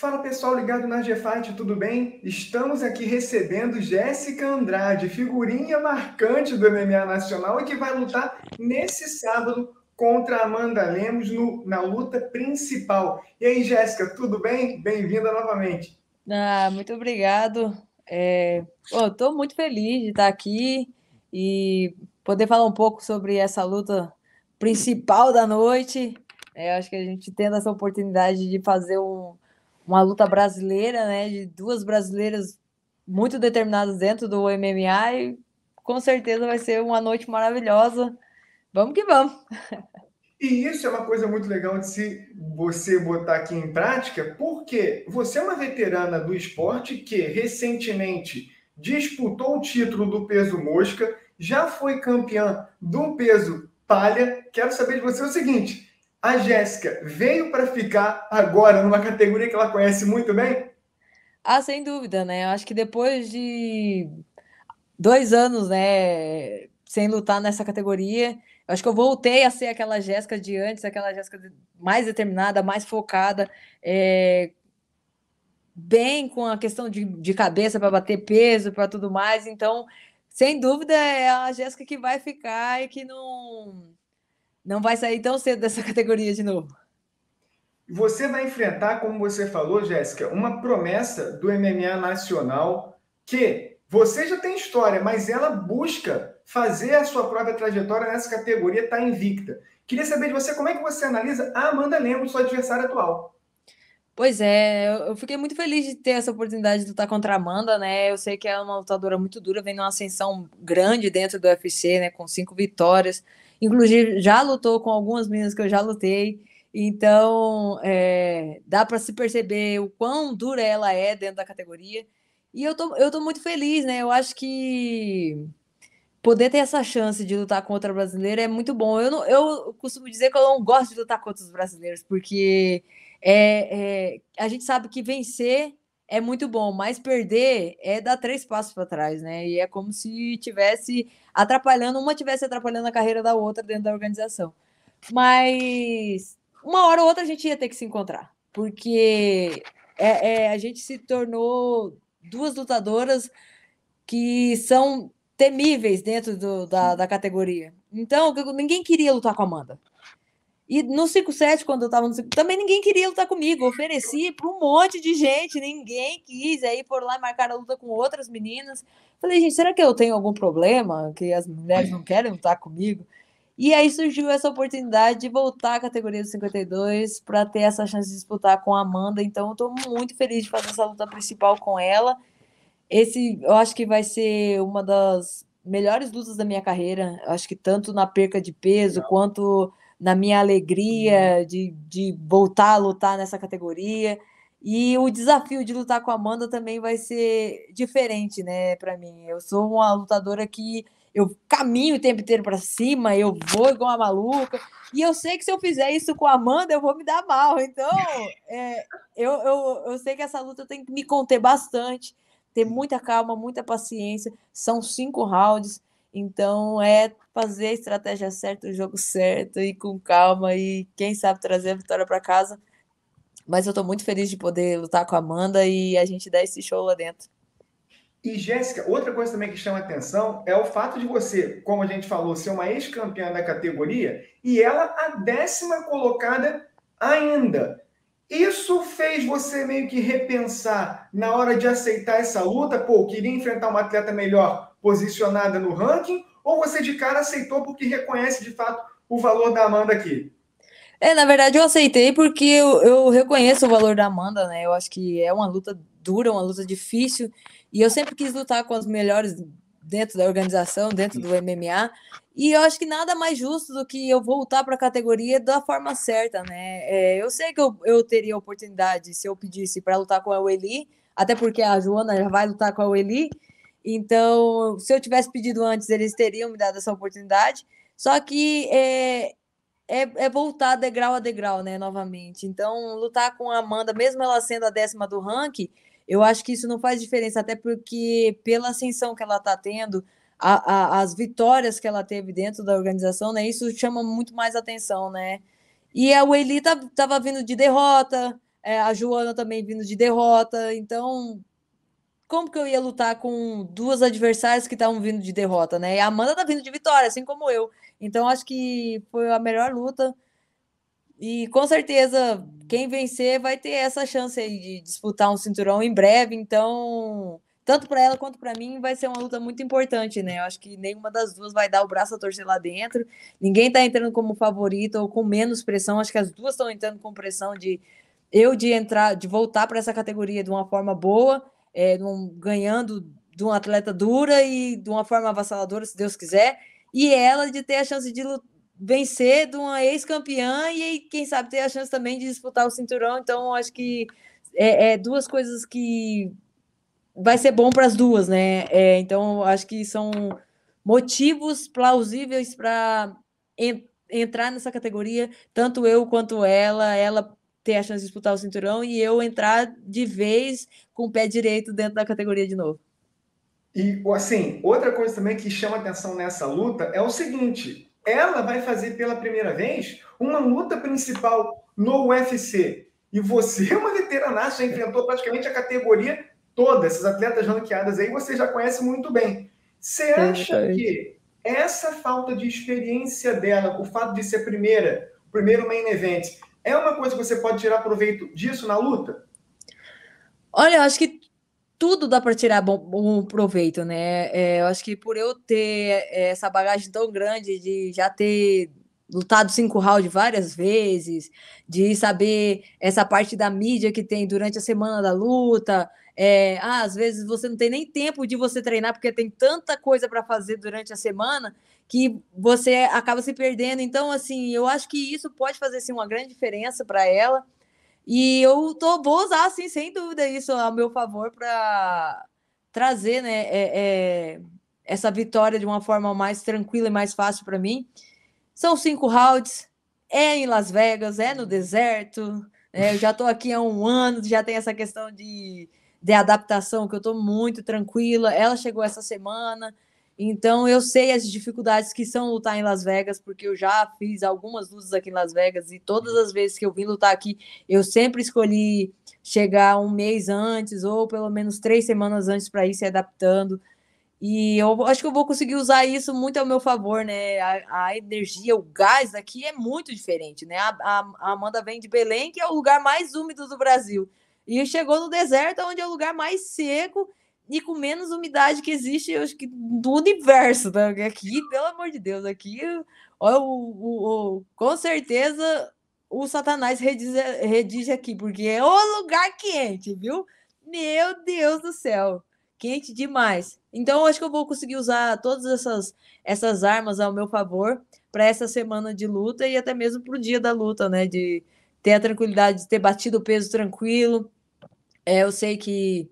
Fala pessoal ligado na GFight, tudo bem? Estamos aqui recebendo Jéssica Andrade, figurinha marcante do MMA Nacional e que vai lutar nesse sábado contra Amanda Lemos no, na luta principal. E aí, Jéssica, tudo bem? Bem-vinda novamente. Ah, muito obrigado. É... Estou muito feliz de estar aqui e poder falar um pouco sobre essa luta principal da noite. É, acho que a gente tendo essa oportunidade de fazer um uma luta brasileira, né? De duas brasileiras muito determinadas dentro do MMA e com certeza vai ser uma noite maravilhosa. Vamos que vamos! E isso é uma coisa muito legal de se você botar aqui em prática, porque você é uma veterana do esporte que recentemente disputou o título do peso mosca, já foi campeã do peso palha. Quero saber de você o seguinte: a Jéssica veio para ficar agora numa categoria que ela conhece muito bem? Ah, sem dúvida, né? Eu acho que depois de dois anos, né, sem lutar nessa categoria, eu acho que eu voltei a ser aquela Jéssica de antes, aquela Jéssica mais determinada, mais focada, é... bem com a questão de, de cabeça para bater peso, para tudo mais. Então, sem dúvida, é a Jéssica que vai ficar e que não não vai sair tão cedo dessa categoria de novo. Você vai enfrentar, como você falou, Jéssica, uma promessa do MMA nacional que você já tem história, mas ela busca fazer a sua própria trajetória nessa categoria, está invicta. Queria saber de você como é que você analisa a Amanda Lemos, sua adversária atual. Pois é, eu fiquei muito feliz de ter essa oportunidade de lutar contra a Amanda, né? Eu sei que ela é uma lutadora muito dura, vem numa ascensão grande dentro do UFC, né? Com cinco vitórias inclusive já lutou com algumas meninas que eu já lutei. Então, é, dá para se perceber o quão dura ela é dentro da categoria. E eu tô, eu tô muito feliz, né? Eu acho que poder ter essa chance de lutar contra brasileira é muito bom. Eu, não, eu costumo dizer que eu não gosto de lutar contra os brasileiros, porque é, é a gente sabe que vencer é muito bom, mas perder é dar três passos para trás, né? E é como se tivesse atrapalhando, uma tivesse atrapalhando a carreira da outra dentro da organização. Mas uma hora ou outra a gente ia ter que se encontrar, porque é, é a gente se tornou duas lutadoras que são temíveis dentro do, da, da categoria. Então, ninguém queria lutar com a Amanda. E no 5-7, quando eu tava no 5, também ninguém queria lutar comigo. ofereci para um monte de gente, ninguém quis. Aí por lá marcaram a luta com outras meninas. Falei, gente, será que eu tenho algum problema? Que as mulheres não querem lutar comigo? E aí surgiu essa oportunidade de voltar à categoria dos 52 para ter essa chance de disputar com a Amanda. Então eu muito feliz de fazer essa luta principal com ela. Esse eu acho que vai ser uma das melhores lutas da minha carreira. Eu acho que tanto na perca de peso quanto na minha alegria uhum. de, de voltar a lutar nessa categoria. E o desafio de lutar com a Amanda também vai ser diferente, né, para mim. Eu sou uma lutadora que eu caminho o tempo inteiro para cima, eu vou igual uma maluca. E eu sei que se eu fizer isso com a Amanda, eu vou me dar mal. Então, é, eu, eu, eu sei que essa luta tem que me conter bastante, ter muita calma, muita paciência. São cinco rounds. Então é fazer a estratégia certa, o jogo certo e com calma e quem sabe trazer a vitória para casa. Mas eu estou muito feliz de poder lutar com a Amanda e a gente dar esse show lá dentro. E Jéssica, outra coisa também que chama atenção é o fato de você, como a gente falou, ser uma ex-campeã da categoria e ela a décima colocada ainda. Isso fez você meio que repensar na hora de aceitar essa luta? Pô, queria enfrentar uma atleta melhor posicionada no ranking? Ou você de cara aceitou porque reconhece de fato o valor da Amanda aqui? É, na verdade eu aceitei porque eu, eu reconheço o valor da Amanda, né? Eu acho que é uma luta dura, uma luta difícil. E eu sempre quis lutar com as melhores dentro da organização, dentro do MMA. E eu acho que nada mais justo do que eu voltar para a categoria da forma certa, né? É, eu sei que eu, eu teria oportunidade se eu pedisse para lutar com a Eli, até porque a Joana já vai lutar com a Eli. Então, se eu tivesse pedido antes, eles teriam me dado essa oportunidade. Só que é, é, é, voltar degrau a degrau, né, novamente. Então, lutar com a Amanda, mesmo ela sendo a décima do ranking, eu acho que isso não faz diferença, até porque pela ascensão que ela está tendo, a, a, as vitórias que ela teve dentro da organização, né, isso chama muito mais atenção, né. E a Welly estava tá, vindo de derrota, é, a Joana também vindo de derrota, então como que eu ia lutar com duas adversárias que estavam vindo de derrota, né? E a Amanda tá vindo de vitória, assim como eu. Então acho que foi a melhor luta. E com certeza, quem vencer vai ter essa chance aí de disputar um cinturão em breve. Então, tanto para ela quanto para mim, vai ser uma luta muito importante, né? Eu acho que nenhuma das duas vai dar o braço a torcer lá dentro. Ninguém está entrando como favorito ou com menos pressão. Acho que as duas estão entrando com pressão de eu de entrar, de voltar para essa categoria de uma forma boa é, num, ganhando de uma atleta dura e de uma forma avassaladora, se Deus quiser, e ela de ter a chance de vencer de uma ex-campeã e, quem sabe, ter a chance também de disputar o cinturão. Então, acho que é, é duas coisas que vai ser bom para as duas, né? É, então, acho que são motivos plausíveis para en entrar nessa categoria, tanto eu quanto ela. Ela ter a chance de disputar o cinturão e eu entrar de vez com o pé direito dentro da categoria de novo. E assim, outra coisa também que chama atenção nessa luta é o seguinte: ela vai fazer pela primeira vez uma luta principal no UFC. E você é uma veterana, já enfrentou praticamente a categoria toda, esses atletas ranqueadas aí, você já conhece muito bem. Você acha que essa falta de experiência dela, o fato de ser primeira, o primeiro main event, é uma coisa que você pode tirar proveito disso na luta? Olha, eu acho que tudo dá para tirar bom, bom, proveito, né? É, eu acho que por eu ter é, essa bagagem tão grande de já ter lutado cinco rounds várias vezes, de saber essa parte da mídia que tem durante a semana da luta. É, ah, às vezes você não tem nem tempo de você treinar porque tem tanta coisa para fazer durante a semana que você acaba se perdendo. Então, assim, eu acho que isso pode fazer sim, uma grande diferença para ela. E eu tô, vou usar, assim, sem dúvida, isso a meu favor para trazer né, é, é, essa vitória de uma forma mais tranquila e mais fácil para mim. São cinco rounds, é em Las Vegas, é no deserto. É, eu já estou aqui há um ano, já tem essa questão de, de adaptação, que eu estou muito tranquila. Ela chegou essa semana, então eu sei as dificuldades que são lutar em Las Vegas, porque eu já fiz algumas lutas aqui em Las Vegas e todas as vezes que eu vim lutar aqui, eu sempre escolhi chegar um mês antes ou pelo menos três semanas antes para ir se adaptando. E eu acho que eu vou conseguir usar isso muito ao meu favor, né? A, a energia, o gás aqui é muito diferente, né? A, a, a Amanda vem de Belém, que é o lugar mais úmido do Brasil, e chegou no deserto, onde é o lugar mais seco e com menos umidade que existe, eu acho que do universo, né? Aqui, pelo amor de Deus, aqui, ó, o, o, o, com certeza o Satanás redige, redige aqui, porque é o lugar quente, viu? Meu Deus do céu, quente demais. Então, acho que eu vou conseguir usar todas essas, essas armas ao meu favor para essa semana de luta e até mesmo para o dia da luta, né? De ter a tranquilidade de ter batido o peso tranquilo. É, eu sei que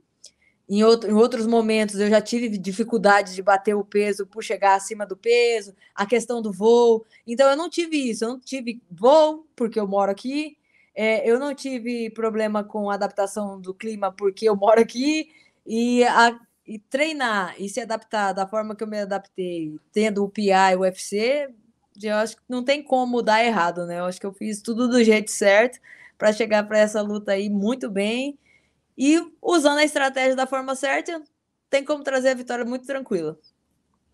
em, outro, em outros momentos eu já tive dificuldade de bater o peso por chegar acima do peso, a questão do voo. Então eu não tive isso, eu não tive voo porque eu moro aqui, é, eu não tive problema com a adaptação do clima porque eu moro aqui e, a, e treinar e se adaptar da forma que eu me adaptei, tendo o PI e o UFC, eu acho que não tem como dar errado, né? Eu acho que eu fiz tudo do jeito certo para chegar para essa luta aí muito bem e usando a estratégia da forma certa, tem como trazer a vitória muito tranquila.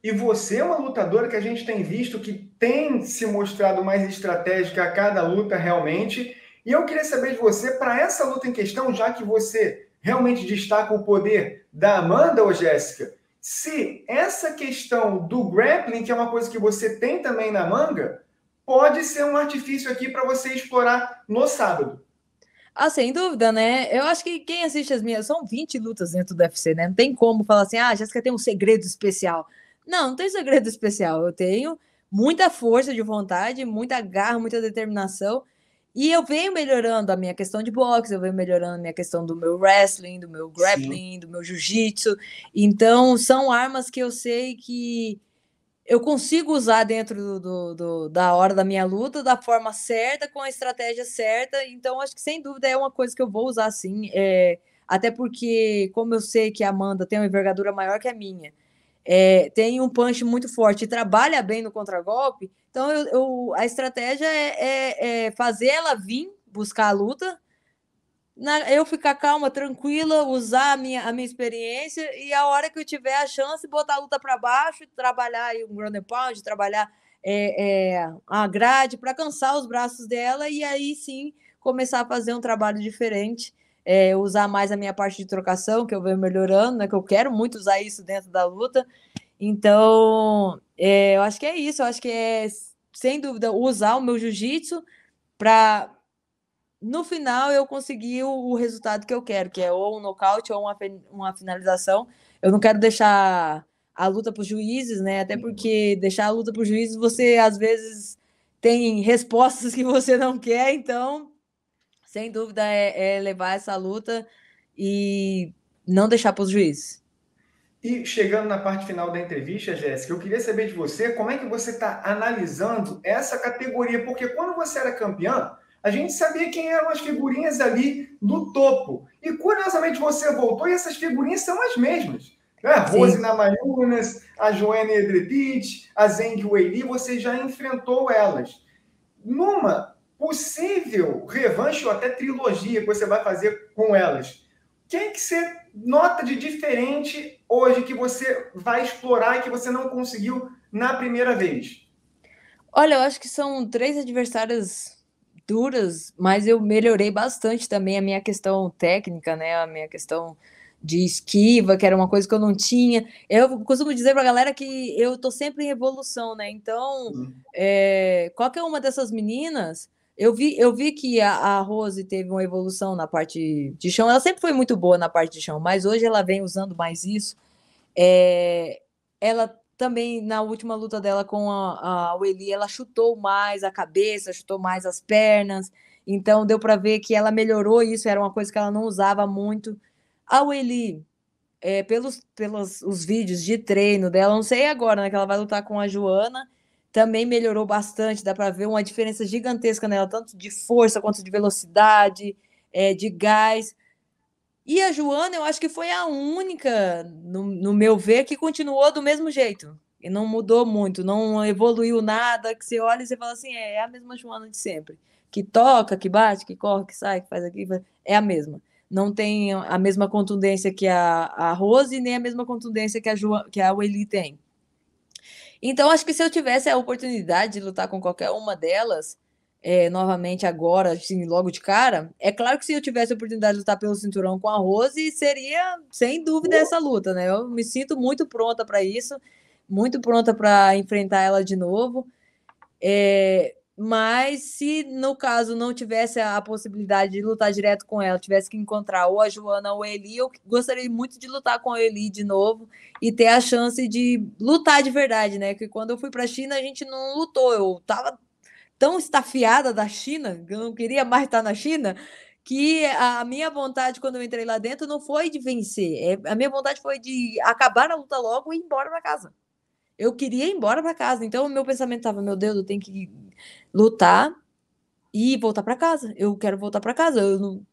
E você é uma lutadora que a gente tem visto que tem se mostrado mais estratégica a cada luta realmente. E eu queria saber de você, para essa luta em questão, já que você realmente destaca o poder da Amanda ou Jéssica, se essa questão do grappling, que é uma coisa que você tem também na manga, pode ser um artifício aqui para você explorar no sábado. Ah, sem dúvida, né? Eu acho que quem assiste as minhas. São 20 lutas dentro do UFC, né? Não tem como falar assim, ah, Jéssica tem um segredo especial. Não, não tem segredo especial. Eu tenho muita força de vontade, muita garra, muita determinação. E eu venho melhorando a minha questão de boxe, eu venho melhorando a minha questão do meu wrestling, do meu grappling, Sim. do meu jiu-jitsu. Então, são armas que eu sei que eu consigo usar dentro do, do, do, da hora da minha luta da forma certa, com a estratégia certa. Então, acho que sem dúvida é uma coisa que eu vou usar sim. É, até porque, como eu sei que a Amanda tem uma envergadura maior que a minha, é, tem um punch muito forte e trabalha bem no contragolpe, então eu, eu a estratégia é, é, é fazer ela vir buscar a luta na, eu ficar calma, tranquila, usar a minha, a minha experiência e a hora que eu tiver a chance, botar a luta para baixo, trabalhar aí um ground and pound, trabalhar é, é, a grade para cansar os braços dela e aí sim começar a fazer um trabalho diferente, é, usar mais a minha parte de trocação, que eu venho melhorando, né, que eu quero muito usar isso dentro da luta. Então, é, eu acho que é isso, eu acho que é, sem dúvida, usar o meu jiu-jitsu para no final eu consegui o, o, resultado que eu quero, que é ou um nocaute ou uma, uma finalização. Eu não quero deixar a luta para os juízes, né? Até uhum. porque deixar a luta para os juízes, você às vezes tem respostas que você não quer, então, sem dúvida, é, é levar essa luta e não deixar para os juízes. E chegando na parte final da entrevista, Jéssica, eu queria saber de você como é que você está analisando essa categoria, porque quando você era campeã, a gente sabia quem eram as figurinhas ali no topo. E curiosamente você voltou e essas figurinhas são as mesmas. Né? A Rose Namayunas, a Joana Edrepic, a Zeng Weili, você já enfrentou elas. Numa possível revanche ou até trilogia que você vai fazer com elas, quem que você nota de diferente hoje que você vai explorar e que você não conseguiu na primeira vez? Olha, eu acho que são três adversários duras, mas eu melhorei bastante também a minha questão técnica, né? A minha questão de esquiva, que era uma coisa que eu não tinha. Eu costumo dizer para a galera que eu tô sempre em evolução, né? Então, uhum. é, qualquer uma dessas meninas, eu vi, eu vi que a, a, Rose teve uma evolução na parte de chão. Ela sempre foi muito boa na parte de chão, mas hoje ela vem usando mais isso. É, ela também na última luta dela com a, a, ela chutou mais a cabeça, chutou mais as pernas. Então deu para ver que ela melhorou isso, era uma coisa que ela não usava muito. A Eli, é, pelos, pelos os vídeos de treino dela, não sei agora, né, que ela vai lutar com a Joana, também melhorou bastante, dá para ver uma diferença gigantesca nela, tanto de força quanto de velocidade, é, de gás. E a Joana, eu acho que foi a única, no, no meu ver, que continuou do mesmo jeito. E não mudou muito, não evoluiu nada, que você olha e você fala assim, é, é a mesma Joana de sempre. Que toca, que bate, que corre, que sai, que faz aqui, é a mesma. Não tem a mesma contundência que a, a Rose, nem a mesma contundência que a, Joana, que a Weli tem. Então, acho que se eu tivesse a oportunidade de lutar com qualquer uma delas, é, novamente agora, assim, logo de cara, é claro que se eu tivesse a oportunidade de lutar pelo cinturão com a Rose, seria sem dúvida essa luta, né? Eu me sinto muito pronta para isso, muito pronta para enfrentar ela de novo. É, mas se no caso não tivesse a possibilidade de lutar direto com ela, tivesse que encontrar ou a Joana ou a Eli, eu gostaria muito de lutar com a Eli de novo e ter a chance de lutar de verdade, né? Que quando eu fui para a China a gente não lutou, eu tava tão estafiada da China, que eu não queria mais estar na China, que a minha vontade quando eu entrei lá dentro não foi de vencer, é, a minha vontade foi de acabar a luta logo e ir embora para casa. Eu queria ir embora para casa, então o meu pensamento estava: meu Deus, eu tenho que lutar e voltar para casa. Eu quero voltar para casa. Eu não,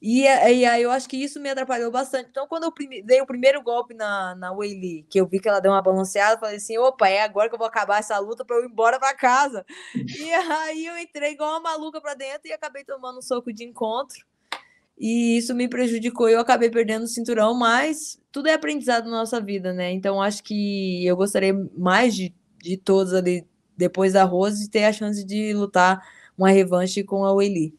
e, eh, e aí eu acho que isso me atrapalhou bastante. Então, quando eu dei o primeiro golpe na, na Weili, que eu vi que ela deu uma balanceada, eu falei assim: opa, é agora que eu vou acabar essa luta para eu ir embora para casa. e aí eu entrei igual uma maluca para dentro e acabei tomando um soco de encontro. E isso me prejudicou e eu acabei perdendo o cinturão, mas tudo é aprendizado na nossa vida, né? Então acho que eu gostaria mais de, de todos ali, depois da Rose, de ter a chance de lutar uma revanche com a Weili.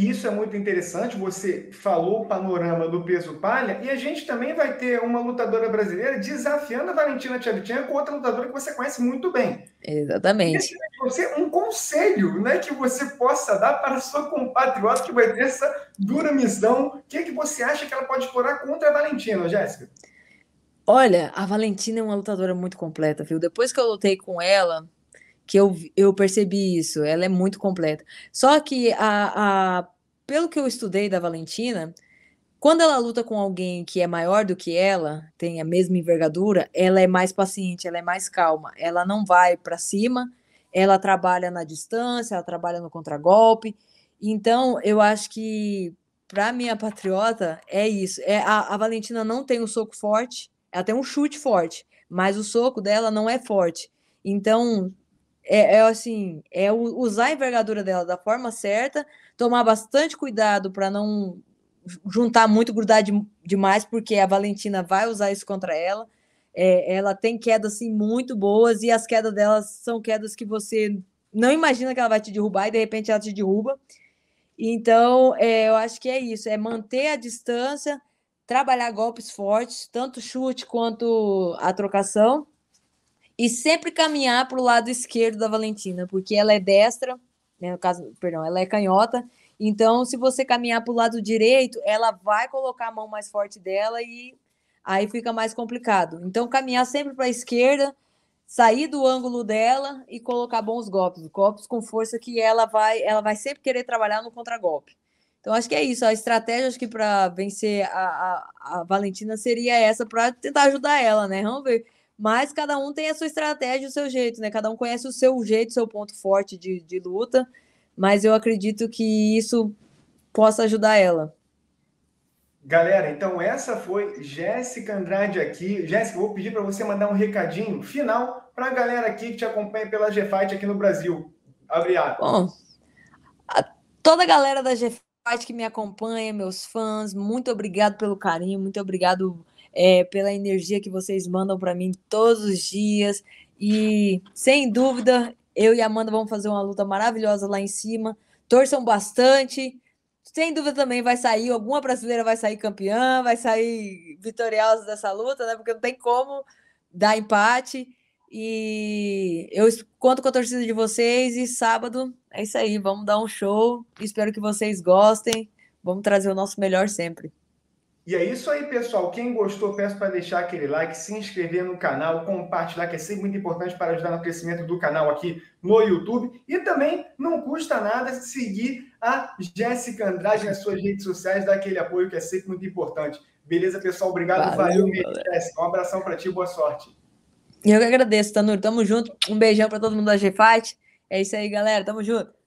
E isso é muito interessante. Você falou o panorama do peso palha e a gente também vai ter uma lutadora brasileira desafiando a Valentina com outra lutadora que você conhece muito bem. Exatamente. Assim, você um conselho, né, que você possa dar para sua compatriota que vai ter essa dura missão. O que é que você acha que ela pode explorar contra a Valentina, Jéssica? Olha, a Valentina é uma lutadora muito completa, viu? Depois que eu lutei com ela, que eu, eu percebi isso, ela é muito completa. Só que a, a, pelo que eu estudei da Valentina, quando ela luta com alguém que é maior do que ela, tem a mesma envergadura, ela é mais paciente, ela é mais calma, ela não vai para cima, ela trabalha na distância, ela trabalha no contragolpe. Então, eu acho que para minha patriota é isso. É a, a, Valentina não tem um soco forte, ela tem um chute forte, mas o soco dela não é forte. Então, é, é assim, é usar a envergadura dela da forma certa, tomar bastante cuidado para não juntar muito, grudar de, demais, porque a Valentina vai usar isso contra ela. É, ela tem quedas assim muito boas e as quedas dela são quedas que você não imagina que ela vai te derrubar e de repente ela te derruba. Então, é, eu acho que é isso, é manter a distância, trabalhar golpes fortes, tanto chute quanto a trocação, e sempre caminhar para o lado esquerdo da Valentina, porque ela é destra, né, no caso, perdão, ela é canhota. Então, se você caminhar para o lado direito, ela vai colocar a mão mais forte dela e aí fica mais complicado. Então, caminhar sempre para a esquerda, sair do ângulo dela e colocar bons golpes, golpes com força que ela vai, ela vai sempre querer trabalhar no contragolpe. Então, acho que é isso. A estratégia, acho que para vencer a, a, a Valentina seria essa, para tentar ajudar ela, né? Vamos ver mas cada um tem a sua estratégia, o seu jeito, né? Cada um conhece o seu jeito, o seu ponto forte de, de luta. Mas eu acredito que isso possa ajudar ela. Galera, então essa foi Jéssica Andrade aqui. Jéssica, vou pedir para você mandar um recadinho final para a galera aqui que te acompanha pela GFight aqui no Brasil. Abre Bom, a toda a galera da GFight que me acompanha, meus fãs, muito obrigado pelo carinho, muito obrigado é, pela energia que vocês mandam para mim todos os dias. E sem dúvida, eu e a Amanda vamos fazer uma luta maravilhosa lá em cima. Torçam bastante. Sem dúvida também vai sair, alguma brasileira vai sair campeã, vai sair vitoriosa dessa luta, né? Porque não tem como dar empate. E eu conto com a torcida de vocês e sábado é isso aí, vamos dar um show. Espero que vocês gostem. Vamos trazer o nosso melhor sempre. E é isso aí, pessoal. Quem gostou, peço para deixar aquele like, se inscrever no canal, compartilhar, que é sempre muito importante para ajudar no crescimento do canal aqui no YouTube. E também não custa nada seguir a Jéssica Andrade nas suas redes sociais, dar aquele apoio que é sempre muito importante. Beleza, pessoal? Obrigado. Valeu, valeu Jéssica. Um abração para ti, boa sorte. Eu que agradeço, Tanur. Tamo junto. Um beijão para todo mundo da g É isso aí, galera. Tamo junto.